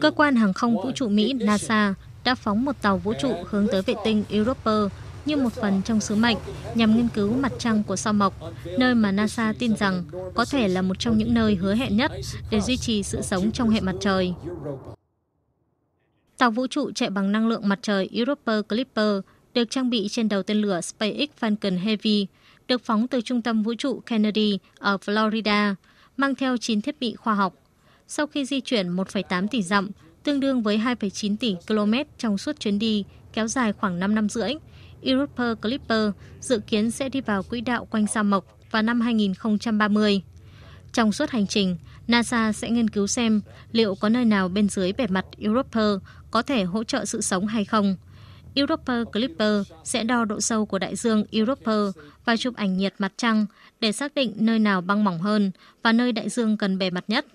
Cơ quan hàng không vũ trụ Mỹ NASA đã phóng một tàu vũ trụ hướng tới vệ tinh Europa như một phần trong sứ mệnh nhằm nghiên cứu mặt trăng của sao mộc, nơi mà NASA tin rằng có thể là một trong những nơi hứa hẹn nhất để duy trì sự sống trong hệ mặt trời. Tàu vũ trụ chạy bằng năng lượng mặt trời Europa Clipper được trang bị trên đầu tên lửa SpaceX Falcon Heavy, được phóng từ trung tâm vũ trụ Kennedy ở Florida, mang theo 9 thiết bị khoa học sau khi di chuyển 1,8 tỷ dặm, tương đương với 2,9 tỷ km trong suốt chuyến đi, kéo dài khoảng 5 năm rưỡi. Europa Clipper dự kiến sẽ đi vào quỹ đạo quanh sao Mộc vào năm 2030. Trong suốt hành trình, NASA sẽ nghiên cứu xem liệu có nơi nào bên dưới bề mặt Europa có thể hỗ trợ sự sống hay không. Europa Clipper sẽ đo độ sâu của đại dương Europa và chụp ảnh nhiệt mặt trăng để xác định nơi nào băng mỏng hơn và nơi đại dương cần bề mặt nhất.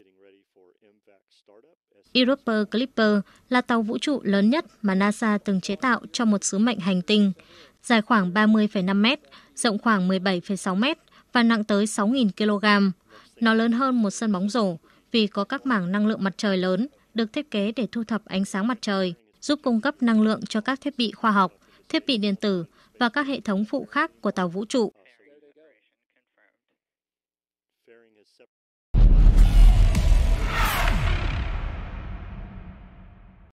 Europa Clipper là tàu vũ trụ lớn nhất mà NASA từng chế tạo cho một sứ mệnh hành tinh, dài khoảng 30,5 mét, rộng khoảng 17,6 mét và nặng tới 6.000 kg. Nó lớn hơn một sân bóng rổ vì có các mảng năng lượng mặt trời lớn được thiết kế để thu thập ánh sáng mặt trời, giúp cung cấp năng lượng cho các thiết bị khoa học, thiết bị điện tử và các hệ thống phụ khác của tàu vũ trụ.